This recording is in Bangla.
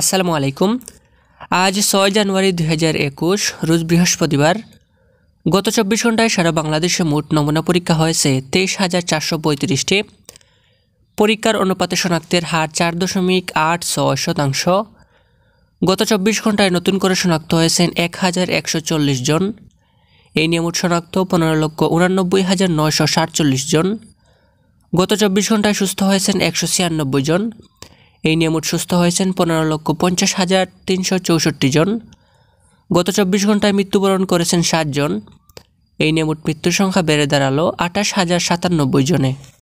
আসসালামু আলাইকুম আজ ছয় জানুয়ারি দুই হাজার একুশ রোজ বৃহস্পতিবার গত চব্বিশ ঘন্টায় সারা বাংলাদেশে মোট নমুনা পরীক্ষা হয়েছে তেইশ হাজার চারশো পঁয়ত্রিশটি পরীক্ষার অনুপাতে শনাক্তের হার চার দশমিক আট ছয় শতাংশ গত চব্বিশ ঘন্টায় নতুন করে শনাক্ত হয়েছেন এক হাজার একশো চল্লিশ জন এই নিয়ে মোট শনাক্ত পনেরো লক্ষ উনানব্বই হাজার নয়শো সাতচল্লিশ জন গত চব্বিশ ঘন্টায় সুস্থ হয়েছেন একশো ছিয়ানব্বই জন এই নিয়ে মোট সুস্থ হয়েছেন পনেরো লক্ষ পঞ্চাশ হাজার তিনশো চৌষট্টি জন গত চব্বিশ ঘন্টায় মৃত্যুবরণ করেছেন সাতজন এই নিয়ে মোট মৃত্যুর সংখ্যা বেড়ে দাঁড়ালো আঠাশ হাজার সাতানব্বই জনে